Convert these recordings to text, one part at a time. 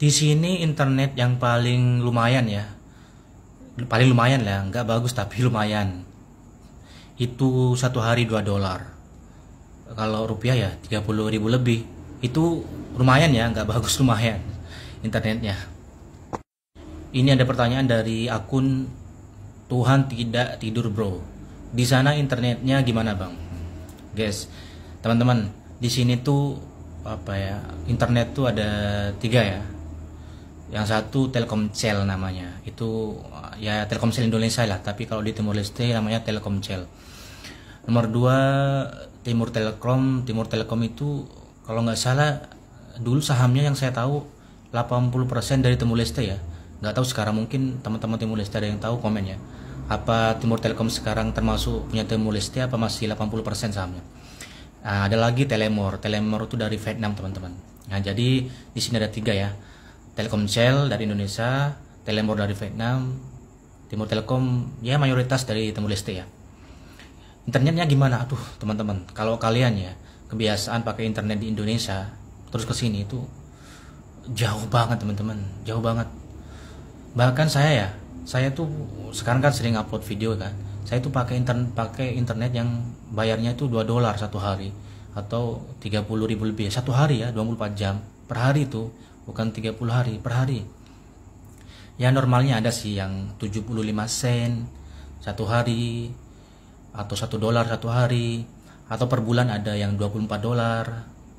di sini internet yang paling lumayan ya paling lumayan lah nggak bagus tapi lumayan itu satu hari dua dolar kalau rupiah ya 30 ribu lebih itu lumayan ya nggak bagus lumayan internetnya ini ada pertanyaan dari akun Tuhan tidak tidur bro di sana internetnya gimana bang guys teman-teman di sini tuh apa ya internet tuh ada tiga ya yang satu Telkomsel namanya itu ya Telkomsel Indonesia lah tapi kalau di Timur Leste namanya Telkomsel nomor dua Timur Telkom Timur Telkom itu kalau nggak salah dulu sahamnya yang saya tahu 80% dari Timur Leste ya nggak tahu sekarang mungkin teman-teman Timur Leste ada yang tahu komen ya apa Timur Telkom sekarang termasuk punya Timur Leste apa masih 80% sahamnya nah, ada lagi Telemor Telemor itu dari Vietnam teman-teman nah jadi di sini ada tiga ya Telkomsel dari Indonesia, Telemor dari Vietnam, Timur Telkom, ya mayoritas dari Timur Leste ya. Internetnya gimana? tuh teman-teman, kalau kalian ya kebiasaan pakai internet di Indonesia terus ke sini itu jauh banget, teman-teman. Jauh banget. Bahkan saya ya, saya tuh sekarang kan sering upload video kan. Saya tuh pakai internet pakai internet yang bayarnya itu 2 dolar satu hari atau 30 ribu lebih satu hari ya 24 jam per hari itu bukan 30 hari per hari ya normalnya ada sih yang 75 sen satu hari atau satu dolar satu hari atau per bulan ada yang 24 dolar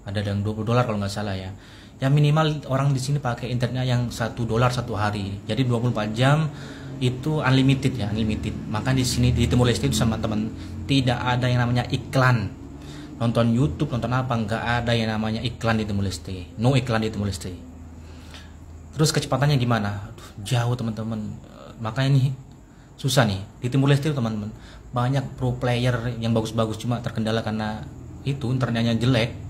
ada yang 20 dolar kalau nggak salah ya ya minimal orang di sini pakai internetnya yang satu dolar satu hari jadi 24 jam itu unlimited ya unlimited maka di sini di Timur Leste itu sama teman tidak ada yang namanya iklan nonton YouTube nonton apa nggak ada yang namanya iklan di Timur Leste no iklan di Timur Leste terus kecepatannya gimana Aduh, jauh teman-teman eh, makanya ini susah nih di Timur Leste teman-teman banyak pro player yang bagus-bagus cuma terkendala karena itu internetnya jelek